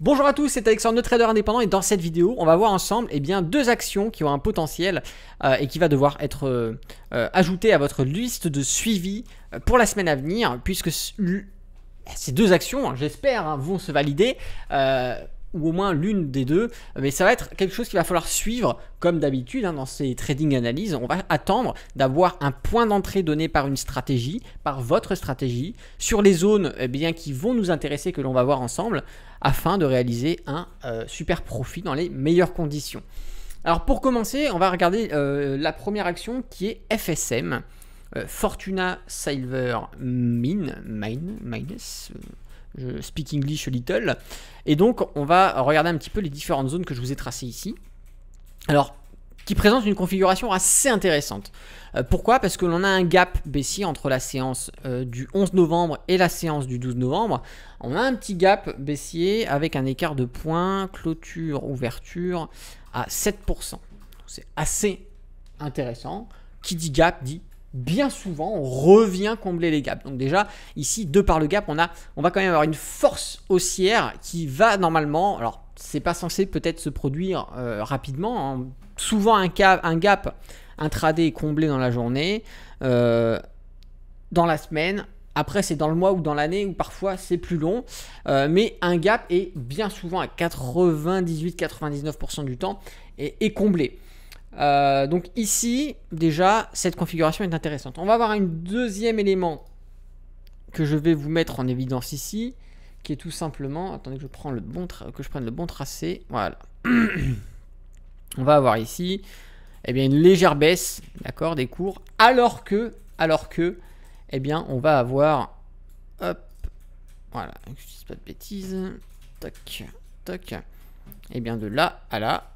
Bonjour à tous, c'est Alexandre de Trader Indépendant et dans cette vidéo, on va voir ensemble eh bien, deux actions qui ont un potentiel euh, et qui va devoir être euh, euh, ajoutées à votre liste de suivi pour la semaine à venir puisque ces deux actions, hein, j'espère, hein, vont se valider ou au moins l'une des deux. Mais ça va être quelque chose qu'il va falloir suivre, comme d'habitude hein, dans ces trading analyses. On va attendre d'avoir un point d'entrée donné par une stratégie, par votre stratégie, sur les zones eh bien, qui vont nous intéresser, que l'on va voir ensemble, afin de réaliser un euh, super profit dans les meilleures conditions. Alors pour commencer, on va regarder euh, la première action qui est FSM. Euh, Fortuna Silver Mine, Mine, Minus, je speak English a little. Et donc, on va regarder un petit peu les différentes zones que je vous ai tracées ici. Alors, qui présente une configuration assez intéressante. Euh, pourquoi Parce que l'on a un gap baissier entre la séance euh, du 11 novembre et la séance du 12 novembre. On a un petit gap baissier avec un écart de points, clôture, ouverture à 7%. C'est assez intéressant. Qui dit gap dit bien souvent, on revient combler les gaps. Donc déjà, ici, de par le gap, on, a, on va quand même avoir une force haussière qui va normalement, alors c'est pas censé peut-être se produire euh, rapidement, hein. souvent un, gap, un est comblé dans la journée, euh, dans la semaine, après, c'est dans le mois ou dans l'année ou parfois c'est plus long. Euh, mais un gap est bien souvent à 98-99% du temps et est comblé. Euh, donc ici, déjà, cette configuration est intéressante. On va avoir un deuxième élément que je vais vous mettre en évidence ici, qui est tout simplement, attendez que je, prends le bon que je prenne le bon tracé, voilà. On va avoir ici eh bien, une légère baisse d'accord, des cours, alors que, alors que, eh bien, on va avoir, hop, voilà, je ne dis pas de bêtises, toc, toc, et eh bien de là à là,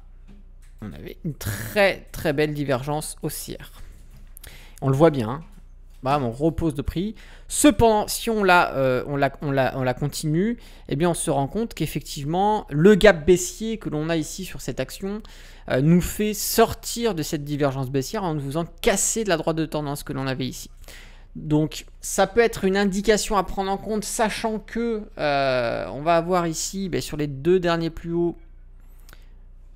on avait une très très belle divergence haussière. On le voit bien, bah on repose de prix. Cependant, si euh, on la, on la, continue, eh bien on se rend compte qu'effectivement, le gap baissier que l'on a ici sur cette action euh, nous fait sortir de cette divergence baissière en nous faisant casser de la droite de tendance que l'on avait ici. Donc ça peut être une indication à prendre en compte, sachant que euh, on va avoir ici, ben, sur les deux derniers plus hauts,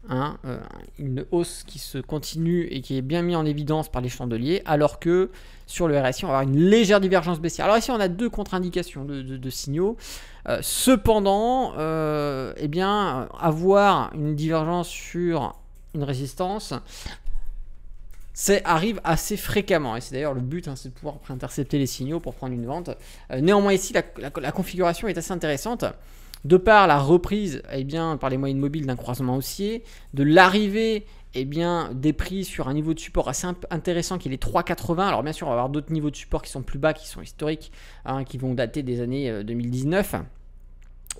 Hein, euh, une hausse qui se continue et qui est bien mise en évidence par les chandeliers, alors que sur le RSI, on va avoir une légère divergence baissière. Alors ici, on a deux contre-indications de, signaux. Euh, cependant, euh, eh bien, avoir une divergence sur une résistance, ça arrive assez fréquemment. Et c'est d'ailleurs le but, hein, c'est de pouvoir intercepter les signaux pour prendre une vente. néanmoins, ici, la, configuration est assez intéressante de par la reprise eh bien, par les moyennes mobiles d'un croisement haussier, de l'arrivée eh bien, des prix sur un niveau de support assez intéressant qui est les 3,80. Alors bien sûr, on va avoir d'autres niveaux de support qui sont plus bas, qui sont historiques, hein, qui vont dater des années 2019 euh,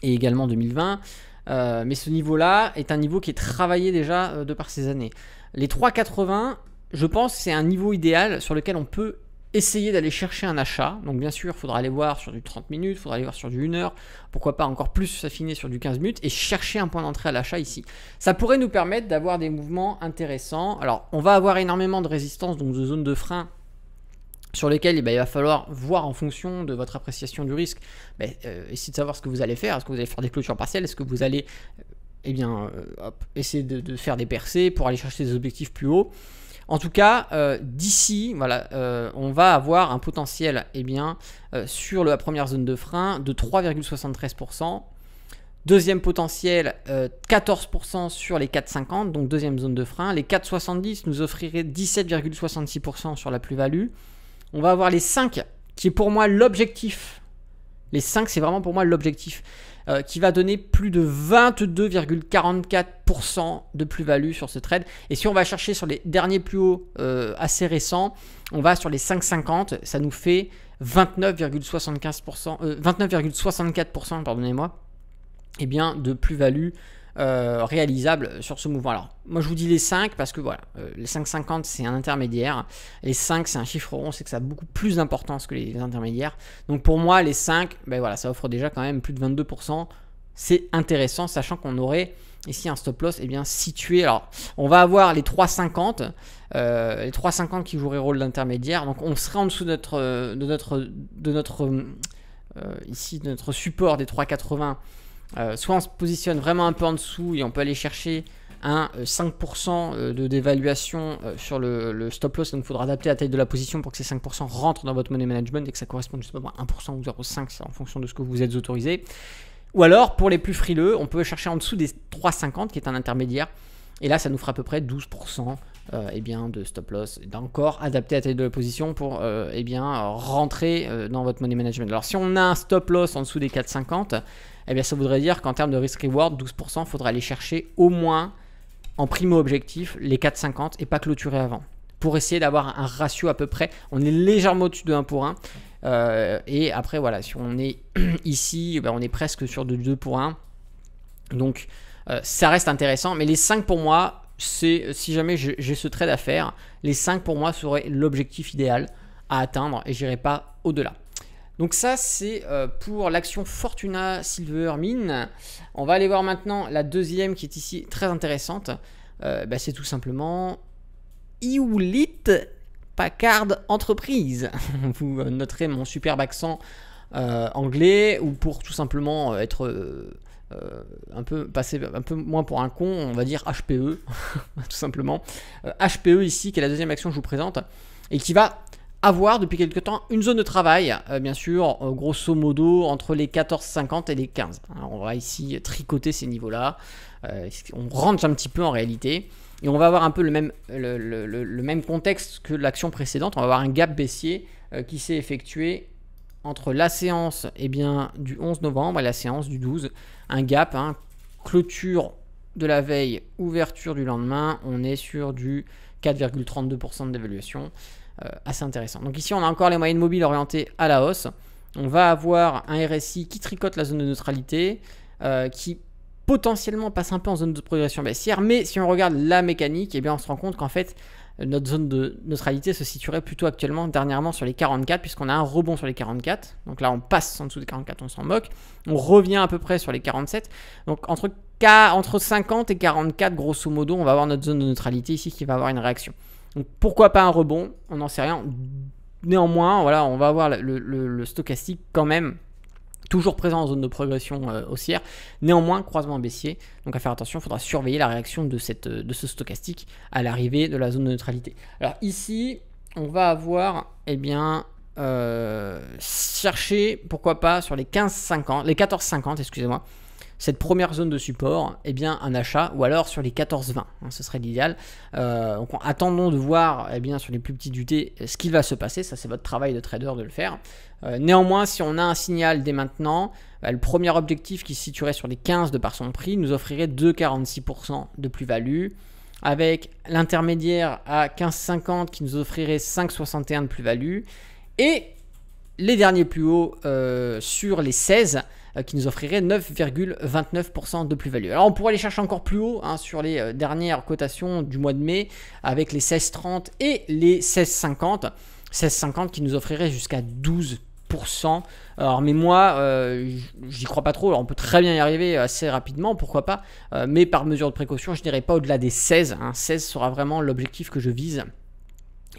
et également 2020. Euh, mais ce niveau-là est un niveau qui est travaillé déjà euh, de par ces années. Les 3,80, je pense, c'est un niveau idéal sur lequel on peut essayer d'aller chercher un achat. Donc bien sûr, il faudra aller voir sur du 30 minutes, il faudra aller voir sur du 1 heure, pourquoi pas encore plus s'affiner sur du 15 minutes et chercher un point d'entrée à l'achat ici. Ça pourrait nous permettre d'avoir des mouvements intéressants. Alors on va avoir énormément de résistance, donc de zones de frein sur lesquelles eh ben, il va falloir voir en fonction de votre appréciation du risque, ben, euh, essayer de savoir ce que vous allez faire, est-ce que vous allez faire des clôtures partielles, est-ce que vous allez eh bien, euh, essayer de, de, faire des percées pour aller chercher des objectifs plus hauts. En tout cas, euh, d'ici, voilà, euh, on va avoir un potentiel eh bien, euh, sur la première zone de frein de 3,73%. Deuxième potentiel, 14% sur les 4,50, donc deuxième zone de frein. Les 4,70 nous offriraient 17,66% sur la plus-value. On va avoir les 5, qui est pour moi l'objectif. Les 5, c'est vraiment pour moi l'objectif. Euh, qui va donner plus de 22,44% de plus-value sur ce trade. Et si on va chercher sur les derniers plus hauts euh, assez récents, on va sur les 5,50, ça nous fait 29,75%, 29,64%, euh, pardonnez-moi, eh bien, de plus-value euh, réalisable sur ce mouvement. Alors, moi je vous dis les 5 parce que voilà, euh, les 5,50 c'est un intermédiaire, les 5 c'est un chiffre rond, c'est que ça a beaucoup plus d'importance que les, intermédiaires. Donc pour moi, les 5, ben voilà, ça offre déjà quand même plus de 22%. C'est intéressant, sachant qu'on aurait ici un stop loss eh bien, situé. Alors, on va avoir les 3,50, euh, les 3,50 qui joueraient rôle d'intermédiaire. Donc, on serait en dessous notre, de notre, de notre ici de notre support des 3,80 euh, soit on se positionne vraiment un peu en dessous et on peut aller chercher un 5% euh, euh, de dévaluation sur le, stop loss, donc il faudra adapter la taille de la position pour que ces 5% rentrent dans votre money management et que ça corresponde justement à 1% ou 0,5% en fonction de ce que vous êtes autorisé. Ou alors, pour les plus frileux, on peut chercher en dessous des 3,50 qui est un intermédiaire. Et là, ça nous fera à peu près 12% euh, eh bien, de stop loss, d'encore adapter à la position pour euh, eh bien, rentrer euh, dans votre money management. Alors si on a un stop loss en dessous des 4,50, eh bien, ça voudrait dire qu'en termes de risk reward, 12%, il faudra aller chercher au moins en primo objectif les 4,50 et pas clôturer avant. Pour essayer d'avoir un ratio à peu près, on est légèrement au-dessus de 1 pour 1. et après, voilà, si on est ici, eh ben, on est presque sur de 2 pour 1. Donc, ça reste intéressant. Mais les 5 pour moi, c'est euh, si jamais j'ai ce trade à faire, les 5 pour moi seraient l'objectif idéal à atteindre et j'irai pas au-delà. Donc ça c'est euh, pour l'action Fortuna Silver Mine. On va aller voir maintenant la deuxième qui est ici très intéressante. Euh, bah, c'est tout simplement Iulit Packard Entreprise. Vous noterez mon superbe accent anglais ou pour tout simplement être euh, un peu passé, un peu moins pour un con, on va dire HPE, tout simplement. HPE euh, ici, qui est la deuxième action que je vous présente, et qui va avoir depuis quelque temps une zone de travail, euh, bien sûr, grosso modo entre les 14,50 et les 15. on va ici tricoter ces niveaux-là. on rentre un petit peu en réalité. Et on va avoir un peu le même, le même contexte que l'action précédente. On va avoir un gap baissier qui s'est effectué entre la séance eh bien, du 11 novembre et la séance du 12. Un gap, hein. clôture de la veille, ouverture du lendemain, on est sur du 4,32% d'évaluation. Euh, assez intéressant. Donc ici, on a encore les moyennes mobiles orientées à la hausse. On va avoir un RSI qui tricote la zone de neutralité, euh, qui potentiellement passe un peu en zone de progression baissière, mais si on regarde la mécanique, eh bien on se rend compte qu'en fait, notre zone de neutralité se situerait plutôt actuellement dernièrement sur les 44 puisqu'on a un rebond sur les 44. Donc là on passe en dessous des 44, on s'en moque. On revient à peu près sur les 47. Donc entre, 50 et 44 grosso modo on va avoir notre zone de neutralité ici qui va avoir une réaction. Donc pourquoi pas un rebond On n'en sait rien. Néanmoins voilà on va avoir le stochastique quand même toujours présent en zone de progression euh, haussière, néanmoins croisement baissier. Donc à faire attention, il faudra surveiller la réaction de, cette, euh, de ce stochastique à l'arrivée de la zone de neutralité. Alors ici, on va avoir, eh bien, euh, chercher, pourquoi pas, sur les 15 les 14-50, excusez-moi, cette première zone de support, eh bien, un achat, ou alors sur les 14-20, hein, ce serait l'idéal. Euh, donc attendons de voir eh bien, sur les plus petites UT ce qu'il va se passer, ça c'est votre travail de trader de le faire. Euh, néanmoins, si on a un signal dès maintenant, euh, le premier objectif qui se situerait sur les 15 de par son prix nous offrirait 2,46% de plus-value avec l'intermédiaire à 15,50 qui nous offrirait 5,61 de plus-value, et les derniers plus hauts sur les 16 euh, qui nous offrirait 9,29% de plus-value. Alors on pourrait aller chercher encore plus haut hein, sur les euh, dernières cotations du mois de mai avec les 16,30 et les 16,50. 16,50 qui nous offrirait jusqu'à 12 alors, mais moi, euh, j'y crois pas trop. on peut très bien y arriver assez rapidement, pourquoi pas. mais par mesure de précaution, je n'irai pas au-delà des 16. 16 hein. sera vraiment l'objectif que je vise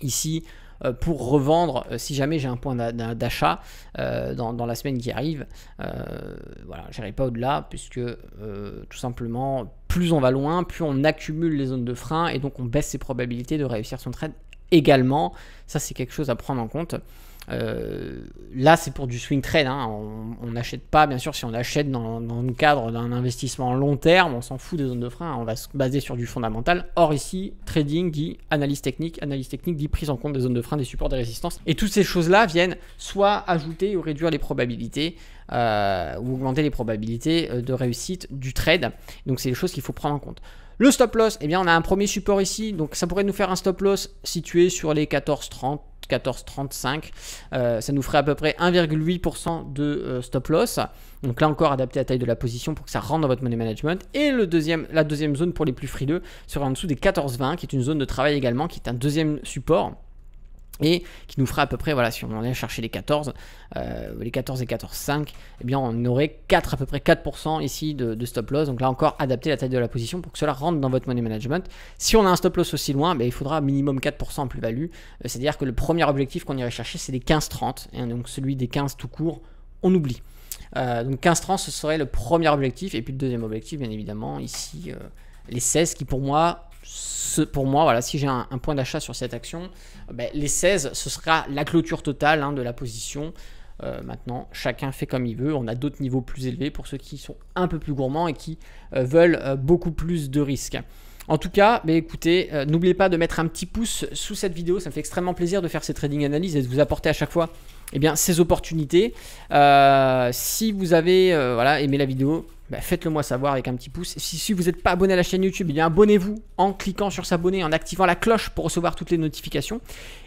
ici euh, pour revendre euh, si jamais j'ai un point d'achat euh, dans, la semaine qui arrive. voilà, j'irai pas au-delà puisque tout simplement, plus on va loin, plus on accumule les zones de frein et donc on baisse ses probabilités de réussir son trade également. Ça, c'est quelque chose à prendre en compte. Euh, là, c'est pour du swing trade. Hein. On n'achète pas, bien sûr, si on achète dans, le cadre d'un investissement long terme, on s'en fout des zones de frein. Hein. On va se baser sur du fondamental. Or, ici, trading dit analyse technique. Analyse technique dit prise en compte des zones de frein, des supports, des résistances. Et toutes ces choses-là viennent soit ajouter ou réduire les probabilités. Euh, ou augmenter les probabilités euh, de réussite du trade. Donc c'est des choses qu'il faut prendre en compte. Le stop loss, eh bien on a un premier support ici, donc ça pourrait nous faire un stop loss situé sur les 14,30. 14,35. Euh, ça nous ferait à peu près 1,8% de euh, stop loss. Donc là encore, adapté la taille de la position pour que ça rentre dans votre money management. Et le deuxième, la deuxième zone pour les plus frileux sera en dessous des 14,20, qui est une zone de travail également, qui est un deuxième support et qui nous ferait à peu près, voilà, si on allait chercher les 14, euh, les 14 et 14,5, 5, eh bien on aurait 4, à peu près 4% ici de, stop loss. Donc là encore, adapter la taille de la position pour que cela rentre dans votre money management. Si on a un stop loss aussi loin, eh il faudra minimum 4% en plus-value. Euh, c'est-à-dire que le premier objectif qu'on irait chercher, c'est les 15-30. Et donc celui des 15 tout court, on oublie. Euh, donc 15-30, ce serait le premier objectif. Et puis le deuxième objectif, bien évidemment, ici, les 16 qui pour moi pour moi, voilà, si j'ai un, point d'achat sur cette action, ben, les 16, ce sera la clôture totale hein, de la position. Euh, maintenant, chacun fait comme il veut. On a d'autres niveaux plus élevés pour ceux qui sont un peu plus gourmands et qui euh, veulent euh, beaucoup plus de risques. En tout cas, ben, écoutez, n'oubliez pas de mettre un petit pouce sous cette vidéo. Ça me fait extrêmement plaisir de faire ces trading analyses et de vous apporter à chaque fois eh bien, ces opportunités. si vous avez voilà, aimé la vidéo, bah, faites-le moi savoir avec un petit pouce. Si, vous n'êtes pas abonné à la chaîne YouTube, eh abonnez-vous en cliquant sur s'abonner, en activant la cloche pour recevoir toutes les notifications.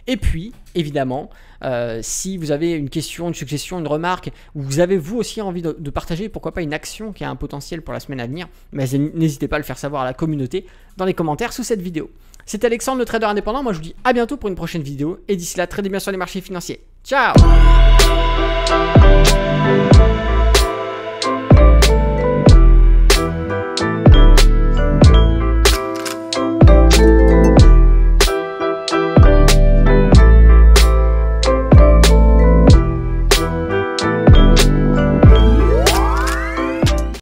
Et puis, évidemment, euh, si vous avez une question, une suggestion, une remarque, ou vous avez vous aussi envie de, partager, pourquoi pas une action qui a un potentiel pour la semaine à venir, n'hésitez pas à le faire savoir à la communauté dans les commentaires sous cette vidéo. C'est Alexandre, le trader indépendant. Moi, je vous dis à bientôt pour une prochaine vidéo. Et d'ici là, très bien sur les marchés financiers. Ciao